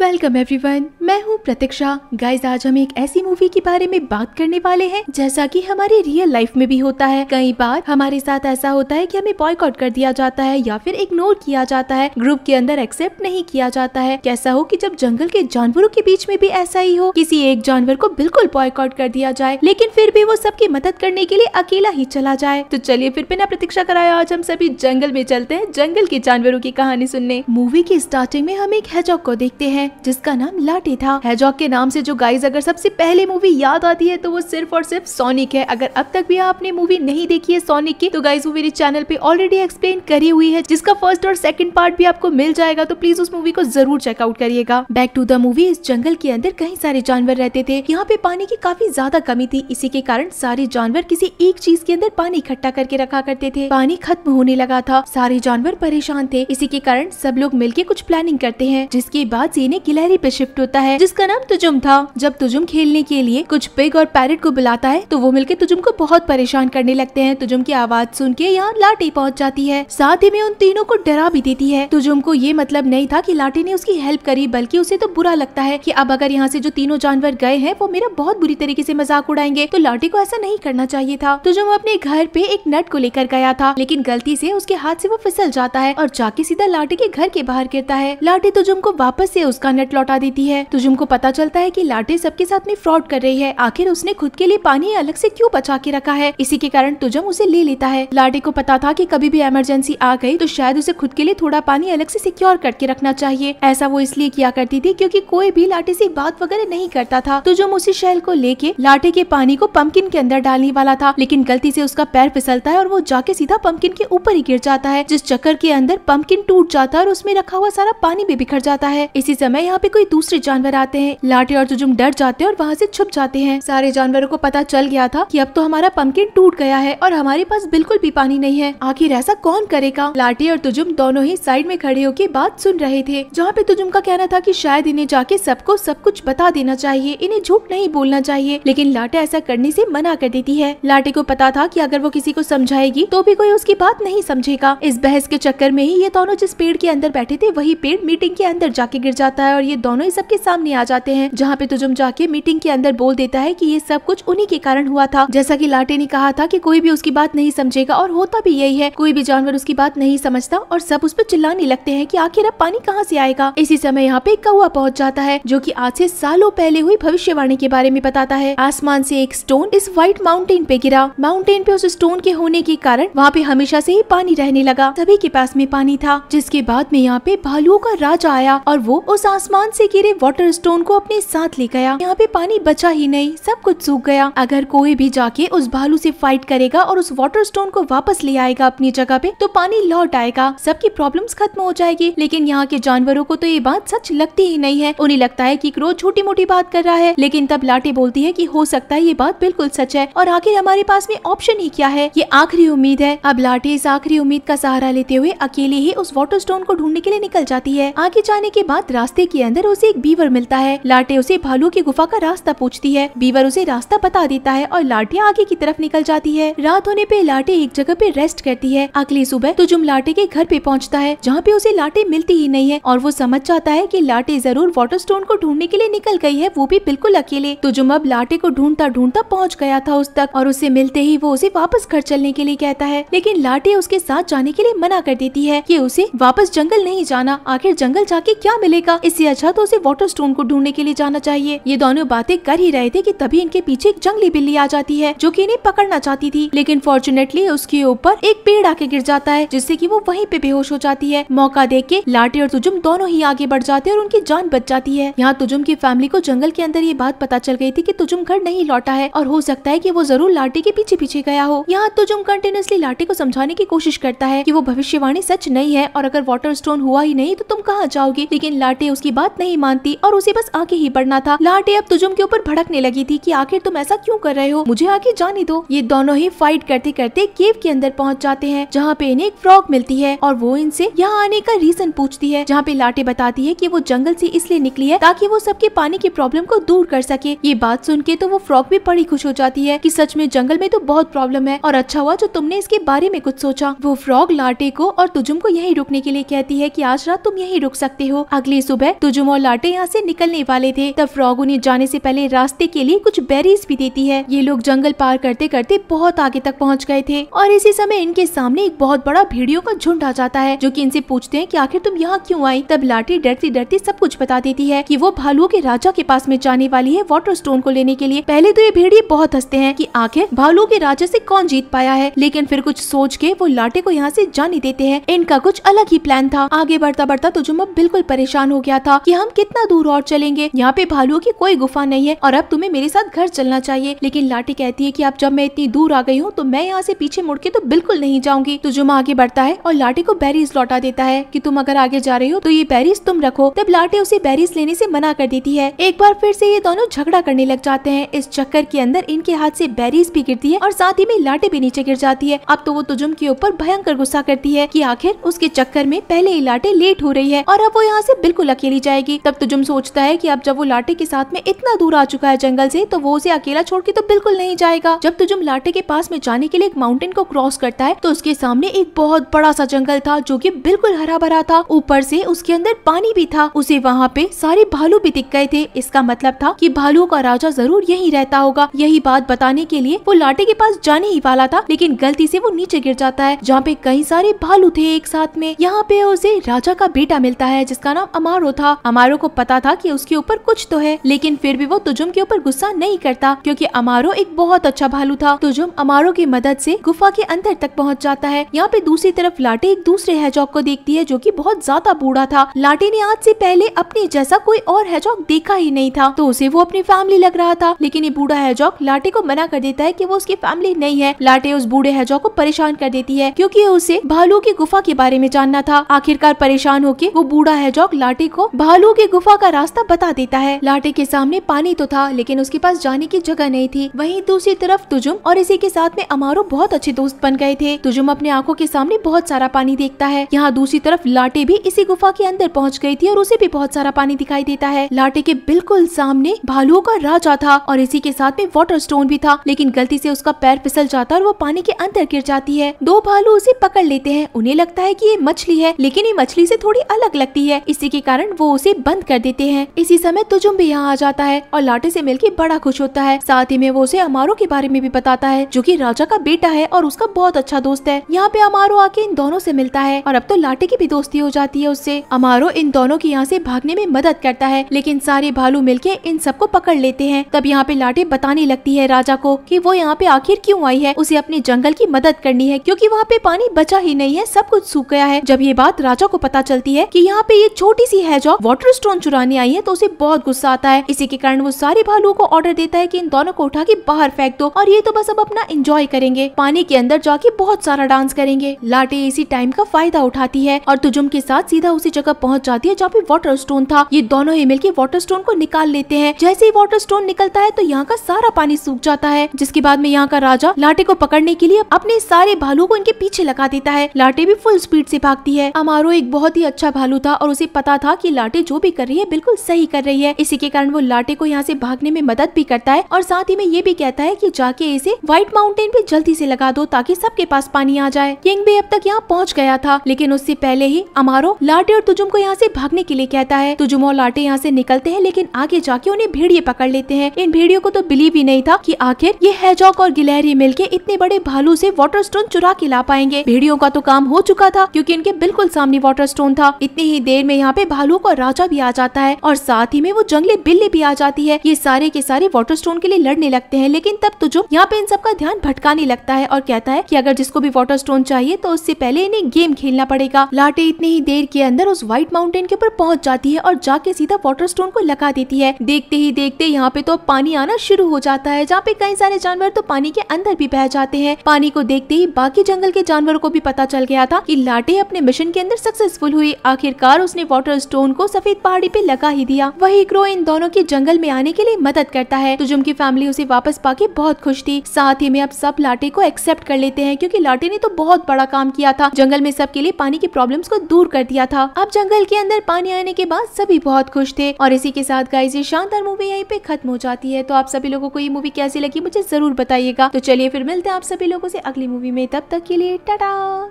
welcome everyone मैं हूँ प्रतीक्षा guys आज हम एक ऐसी मूवी के बारे में बात करने वाले हैं जैसा कि हमारे रियल लाइफ में भी होता है कई बार हमारे साथ ऐसा होता है कि हमें बॉयकॉट कर दिया जाता है या फिर इग्नोर किया जाता है ग्रुप के अंदर एक्सेप्ट नहीं किया जाता है कैसा हो कि जब जंगल के जानवरों के बीच में भी ऐसा ही हो किसी एक जानवर को बिल्कुल बॉयकॉट कर दिया जाए लेकिन फिर भी वो सबकी मदद करने के लिए अकेला ही चला जाए तो चलिए फिर बिना प्रतीक्षा कराया आज हम सभी जंगल में चलते हैं जंगल के जानवरों की कहानी सुनने मूवी की स्टार्टिंग में हम एक हेजॉक को देखते हैं हैं जिसका नाम लाठी था हैजॉक के नाम से जो गाइज अगर सबसे पहले मूवी याद आती है तो वो सिर्फ और सिर्फ सोनिक है अगर अब तक भी आपने मूवी नहीं देखी है सोनिक की तो गाइज वो मेरे चैनल पे ऑलरेडी एक्सप्लेन करी हुई है जिसका फर्स्ट और सेकंड पार्ट भी आपको मिल जाएगा तो प्लीज उस मूवी को जरूर चेकआउट करिएगा बैक टू द मूवी इस जंगल के अंदर कई सारे जानवर रहते थे यहाँ पे पानी की काफी ज्यादा कमी थी इसी के कारण सारे जानवर किसी एक चीज के अंदर पानी इकट्ठा करके रखा करते थे पानी खत्म होने लगा था सारे जानवर परेशान थे इसी के कारण सब लोग मिलके कुछ प्लानिंग करते हैं जिसके बाद लेने की पे शिफ्ट होता है जिसका नाम तुजुम था जब तुजुम खेलने के लिए कुछ पिग और पैरट को बुलाता है तो वो मिलकर तुजुम को बहुत परेशान करने लगते हैं तुजुम की आवाज सुन के यहाँ लाठी पहुँच जाती है साथ ही में उन तीनों को डरा भी देती है तुजुम को ये मतलब नहीं था की लाठी ने उसकी हेल्प करी बल्कि उसे तो बुरा लगता है की अब अगर यहाँ ऐसी जो तीनों जानवर गए हैं वो मेरा बहुत बुरी तरीके ऐसी मजाक उड़ाएंगे तो लाठी को ऐसा नहीं करना चाहिए था तुजुम अपने घर पे एक नट को लेकर गया था लेकिन गलती ऐसी उसके हाथ ऐसी वो फिसल जाता है और जाके सीधा लाठी के घर के बाहर गिरता है लाठी तुजुम को वापस से उसका नेट लौटा देती है तुजुम को पता चलता है की लाटे सबके साथ में फ्रॉड कर रही है आखिर उसने खुद के लिए पानी अलग से क्यों बचा के रखा है इसी के कारण तुजम उसे ले लेता है लाटे को पता था कि कभी भी इमरजेंसी आ गई तो शायद उसे खुद के लिए थोड़ा पानी अलग से सिक्योर करके रखना चाहिए ऐसा वो इसलिए किया करती थी क्योंकि कोई भी लाटे से बात वगैरह नहीं करता था तो जो उसी शैल को लेके लाटे के पानी को पंपकिन के अंदर डालने वाला था लेकिन गलती से उसका पैर फिसलता है और वो जाके सीधा पंपकिन के ऊपर ही गिर जाता है जिस चक्कर के अंदर पंपकिन टूट जाता है और उसमें रखा हुआ सारा पानी भी बिखर जाता है इसी समय यहाँ पे कोई दूसरे जानवर आते हैं लाठे और जुजुम डर जाते हैं और वहाँ से छुप जाते हैं सारे जानवरों को पता चल गया था कि अब तो हमारा पंपकिन टूट गया है और हमारे पास बिल्कुल भी पानी नहीं है आखिर ऐसा कौन करेगा लाठी और तुजुम दोनों ही साइड में खड़े होकर बात सुन रहे थे जहाँ पे तुजुम का कहना था की शायद इन्हें जाके सबको सब कुछ बता देना चाहिए इन्हें झूठ नहीं बोलना चाहिए लेकिन लाटे ऐसा करने ऐसी मना कर देती है लाटे को पता था की अगर वो किसी को समझाएगी तो भी कोई उसकी बात नहीं समझेगा इस बहस के चक्कर में ही ये दोनों जिस पेड़ के अंदर बैठे थे वही पेड़ मीटिंग के अंदर जाके गिर जाते जाता है और ये दोनों ही सबके सामने आ जाते हैं जहाँ पे तुजुम जाके मीटिंग के अंदर बोल देता है की ये सब कुछ उन्ही के कारण हुआ था जैसा की लाटे ने कहा था की कोई भी उसकी बात नहीं समझेगा और होता भी यही है कोई भी जानवर उसकी बात नहीं समझता और सब उस पर चिल्लाने लगते है की आखिर अब पानी कहाँ ऐसी आएगा इसी समय यहाँ पे कौआ पहुँच जाता है जो की आज ऐसी सालों पहले हुई भविष्यवाणी के बारे में बताता है आसमान से एक स्टोन इस व्हाइट माउंटेन पे गिरा माउंटेन पे उस स्टोन के होने के कारण वहाँ पे हमेशा से ही पानी रहने लगा सभी के पास में पानी था जिसके बाद में यहाँ पे भालुओं का राजा आया और वो उस उस आसमान से गिरे वाटर स्टोन को अपने साथ ले गया यहाँ पे पानी बचा ही नहीं सब कुछ सूख गया अगर कोई भी जाके उस भालू से फाइट करेगा और उस वाटर स्टोन को वापस ले आएगा अपनी जगह पे तो पानी लौट आएगा सबकी प्रॉब्लम खत्म हो जाएगी लेकिन यहाँ के जानवरों को तो ये बात सच लगती ही नहीं है उन्हें लगता है की क्रोध छोटी मोटी बात कर रहा है लेकिन तब लाटे बोलती है की हो सकता है ये बात बिल्कुल सच है और आखिर हमारे पास में ऑप्शन ही क्या है ये आखिरी उम्मीद है अब लाटे इस आखिरी उम्मीद का सहारा लेते हुए अकेले ही उस वाटर स्टोन को ढूंढने के लिए निकल जाती है आगे जाने के बाद रास्ते रास्ते के अंदर उसे एक बीवर मिलता है लाटे उसे भालू की गुफा का रास्ता पूछती है बीवर उसे रास्ता बता देता है और लाटे आगे की तरफ निकल जाती है रात होने पे लाटे एक जगह पे रेस्ट करती है अगली सुबह तुजुम तो लाटे के घर पे पहुँचता है जहाँ पे उसे लाटे मिलती ही नहीं है और वो समझ जाता है की लाटे जरूर वाटर स्टोन को ढूंढने के लिए निकल गई है वो भी बिल्कुल अकेले तुझुम तो अब लाटे को ढूंढता ढूंढता पहुँच गया था उस तक और उसे मिलते ही वो उसे वापस घर चलने के लिए कहता है लेकिन लाटे उसके साथ जाने के लिए मना कर देती है की उसे वापस जंगल नहीं जाना आखिर जंगल जाके क्या मिलेगा इससे अच्छा तो उसे वाटर स्टोन को ढूंढने के लिए जाना चाहिए ये दोनों बातें कर ही रहे थे कि तभी इनके पीछे एक जंगली बिल्ली आ जाती है जो कि इन्हें पकड़ना चाहती थी लेकिन फॉर्चुनेटली उसके ऊपर एक पेड़ आके गिर जाता है जिससे की वो वही पे बेहोश हो जाती है मौका देख के लाठी और तुजुम दोनों ही आगे बढ़ जाते हैं और उनकी जान बच जाती है यहाँ तुजुम की फैमिली को जंगल के अंदर ये बात पता चल गई थी की तुजुम घर नहीं लौटा है और हो सकता है की वो जरूर लाठी के पीछे पीछे गया हो यहाँ तुजुम कंटिन्यूसली लाठी को समझाने की कोशिश करता है की वो भविष्यवाणी सच नहीं है और अगर वाटर स्टोन हुआ ही नहीं तो तुम कहाँ जाओगी लेकिन लाठी ने उसकी बात नहीं मानती और उसे बस आगे ही पढ़ना था लाटे अब तुजुम के ऊपर भड़कने लगी थी कि आखिर तुम ऐसा क्यों कर रहे हो मुझे आगे जाने दो ये दोनों ही फाइट करते करते केव के अंदर पहुँच जाते हैं जहाँ पे इन्हें एक फ्रॉक मिलती है और वो इनसे यहाँ आने का रीजन पूछती है जहाँ पे लाटे बताती है की वो जंगल ऐसी इसलिए निकली है ताकि वो सबके पानी की प्रॉब्लम को दूर कर सके ये बात सुन के तो वो फ्रॉक भी बड़ी खुश हो जाती है की सच में जंगल में तो बहुत प्रॉब्लम है और अच्छा हुआ जो तुमने इसके बारे में कुछ सोचा वो फ्रॉग लाटे को और तुजुम को यही रुकने के लिए कहती है की आज रात तुम यही रुक सकते हो अगली सुबह सुबह तुजुम तो और लाटे यहाँ से निकलने वाले थे तब फ्रॉग उन्हें जाने से पहले रास्ते के लिए कुछ बेरीज भी देती है ये लोग जंगल पार करते करते बहुत आगे तक पहुँच गए थे और इसी समय इनके सामने एक बहुत बड़ा भेड़ियों का झुंड आ जाता है जो की इनसे पूछते हैं की आखिर तुम यहाँ क्यूँ आई तब लाठी डरती डरती सब कुछ बता देती है की वो भालुओं के राजा के पास में जाने वाली है वाटर स्टोन को लेने के लिए पहले तो ये भेड़िए बहुत हंसते हैं की आखिर भालुओं के राजा से कौन जीत पाया है लेकिन फिर कुछ सोच के वो लाटे को यहाँ से जाने देते हैं इनका कुछ अलग ही प्लान था आगे बढ़ता बढ़ता तुजुमा तो बिल्कुल परेशान हो हो गया था कि हम कितना दूर और चलेंगे यहाँ पे भालुओं की कोई गुफा नहीं है और अब तुम्हें मेरे साथ घर चलना चाहिए लेकिन लाठी कहती है कि अब जब मैं इतनी दूर आ गई हूँ तो मैं यहाँ से पीछे मुड़ के तो बिल्कुल नहीं जाऊंगी तो जुमा आगे बढ़ता है और लाठी को बैरिस लौटा देता है की तुम अगर आगे जा रहे हो तो ये बैरिस तुम रखो तब लाठी उसे बैरिस लेने ऐसी मना कर देती है एक बार फिर ऐसी ये दोनों झगड़ा करने लग जाते हैं इस चक्कर के अंदर इनके हाथ ऐसी बैरिस भी गिरती है और साथ ही में लाठी भी नीचे गिर जाती है अब तो वो तुजुम के ऊपर भयंकर गुस्सा करती है की आखिर उसके चक्कर में पहले ही लाटे लेट हो रही है और अब वो यहाँ ऐसी बिल्कुल अकेली जाएगी तब तुजुम तो सोचता है की अब जब वो लाटे के साथ में इतना दूर आ चुका है जंगल से तो वो उसे अकेला छोड़ के तो बिल्कुल नहीं जाएगा जब तुजुम तो लाटे के पास में जाने के लिए एक माउंटेन को क्रॉस करता है तो उसके सामने एक बहुत बड़ा सा जंगल था जो की बिल्कुल हरा भरा था ऊपर से उसके अंदर पानी भी था उसे वहाँ पे सारे भालू भी दिख गए थे इसका मतलब था कि भालुओं का राजा जरूर यहीं रहता होगा यही बात बताने के लिए वो लाटे के पास जाने ही वाला था लेकिन गलती से वो नीचे गिर जाता है जहाँ पे कई सारे भालू थे एक साथ में यहाँ पे उसे राजा का बेटा मिलता है जिसका नाम अमार और था अमारो को पता था कि उसके ऊपर कुछ तो है लेकिन फिर भी वो तुजुम के ऊपर गुस्सा नहीं करता क्योंकि अमारो एक बहुत अच्छा भालू था तुजुम अमारो की मदद से गुफा के अंदर तक पहुंच जाता है यहाँ पे दूसरी तरफ लाटे एक दूसरे हैजॉक को देखती है जो की बहुत ज्यादा बूढ़ा था लाटे ने आज से पहले अपने जैसा कोई और हैजॉक देखा ही नहीं था तो उसे वो अपनी फैमिली लग रहा था लेकिन ये बूढ़ा हैजॉक लाटे को मना कर देता है की वो उसकी फैमिली नहीं है लाटे उस बूढ़े हैजॉक को परेशान कर देती है क्यूँकी उसे भालू की गुफा के बारे में जानना था आखिरकार परेशान होकर वो बूढ़ा हैजॉक लाटे लाटी को भालू की गुफा का रास्ता बता देता है लाटी के सामने पानी तो था लेकिन उसके पास जाने की जगह नहीं थी वहीं दूसरी तरफ तुजुम और इसी के साथ में अमारो बहुत अच्छे दोस्त बन गए थे तुजुम अपने आँखों के सामने बहुत सारा पानी देखता है यहाँ दूसरी तरफ लाटे भी इसी गुफा के अंदर पहुँच गयी थी और उसे भी बहुत सारा पानी दिखाई देता है लाटे के बिल्कुल सामने भालुओं का राजा था और इसी के साथ में वाटर स्टोन भी था लेकिन गलती से उसका पैर फिसल जाता और वो पानी के अंदर गिर जाती है दो भालू उसे पकड़ लेते हैं उन्हें लगता है की ये मछली है लेकिन ये मछली से थोड़ी अलग लगती है इसी के कारण कारण वो उसे बंद कर देते हैं इसी समय तुजुम भी यहाँ आ जाता है और लाटे से मिलकर बड़ा खुश होता है साथ ही में वो उसे अमारो के बारे में भी बताता है जो की राजा का बेटा है और उसका बहुत अच्छा दोस्त है यहाँ पे अमारो आके इन दोनों से मिलता है और अब तो लाटे की भी दोस्ती हो जाती है उससे अमारो इन दोनों की यहाँ से भागने में मदद करता है लेकिन सारे भालू के इन सबको पकड़ लेते हैं तब यहाँ पे लाटे बताने लगती है राजा को की वो यहाँ पे आखिर क्यूँ आई है उसे अपने जंगल की मदद करनी है क्यूँकी वहाँ पे पानी बचा ही नहीं है सब कुछ सूख गया है जब ये बात राजा को पता चलती है की यहाँ पे ये छोटी सी जो वाटर स्टोन चुराने आई है तो उसे बहुत गुस्सा आता है इसी के कारण वो सारे भालुओं को ऑर्डर देता है की इन दोनों को उठा के बाहर फेंक दो और ये तो बस अब अपना इंजॉय करेंगे पानी के अंदर जाके बहुत सारा डांस करेंगे लाटे इसी टाइम का फायदा उठाती है और तुजुम के साथ सीधा उसी जगह पहुँच जाती है जहाँ पे वाटर स्टोन था ये दोनों ही मिलकर वाटर स्टोन को निकाल लेते हैं जैसे ही वाटर स्टोन निकलता है तो यहाँ का सारा पानी सूख जाता है जिसके बाद में यहाँ का राजा लाटे को पकड़ने के लिए अपने सारे भालू को इनके पीछे लगा देता है लाटे भी फुल स्पीड से भागती है अमारो एक बहुत ही अच्छा भालू था और उसे पता था कि लाटे जो भी कर रही है बिल्कुल सही कर रही है इसी के कारण वो लाटे को यहाँ से भागने में मदद भी करता है और साथ ही में ये भी कहता है की जाके इसे व्हाइट माउंटेन पे जल्दी से लगा दो ताकि सबके पास पानी आ जाए किंग भी अब तक यहाँ पहुँच गया था लेकिन उससे पहले ही अमारो लाटे और तुजुम को यहाँ से भागने के लिए कहता है तुजुम और लाटे यहाँ से निकलते हैं लेकिन आगे जाके उन्हें भेड़िए पकड़ लेते हैं इन भेड़ियों को तो बिलीव ही नहीं था की आखिर ये हैजॉक और गिलहरी के इतने बड़े भालू ऐसी वाटर स्टोन चुरा के ला पाएंगे भेड़ियों का तो काम हो चुका था क्यूँकी इनके बिल्कुल सामने वाटर स्टोन था इतनी ही देर में यहाँ पे भालू भालू का राजा भी आ जाता है और साथ ही में वो जंगली बिल्ली भी आ जाती है ये सारे के सारे वाटर स्टोन के लिए लड़ने लगते हैं लेकिन तब तुझो यहाँ पे इन सबका ध्यान भटकाने लगता है और कहता है की अगर जिसको भी वाटर स्टोन चाहिए तो उससे पहले इन्हें गेम खेलना पड़ेगा लाटे इतनी ही देर के अंदर उस व्हाइट माउंटेन के ऊपर पहुंच जाती है और जाके सीधा वाटर स्टोन को लगा देती है देखते ही देखते यहाँ पे तो पानी आना शुरू हो जाता है जहाँ पे कई सारे जानवर तो पानी के अंदर भी बह जाते हैं पानी को देखते ही बाकी जंगल के जानवरों को भी पता चल गया था कि लाटे अपने मिशन के अंदर सक्सेसफुल हुई आखिरकार उसने वाटर स्टोन को सफेद पहाड़ी पे लगा ही दिया वही क्रो इन दोनों के जंगल में आने के लिए मदद करता है तो जुम की फैमिली उसे वापस पाके बहुत खुश थी साथ ही में अब सब लाटे को एक्सेप्ट कर लेते हैं क्योंकि लाटे ने तो बहुत बड़ा काम किया था जंगल में सबके लिए पानी की प्रॉब्लम को दूर कर दिया था अब जंगल के अंदर पानी आने के बाद सभी बहुत खुश थे और इसी के साथ गाय ये शानदार मूवी यही पे खत्म हो जाती है तो आप सभी लोगों को ये मूवी कैसी लगी मुझे जरूर बताइएगा तो चलिए फिर मिलते हैं आप सभी लोगों से अगली मूवी में तब तक के लिए टाटा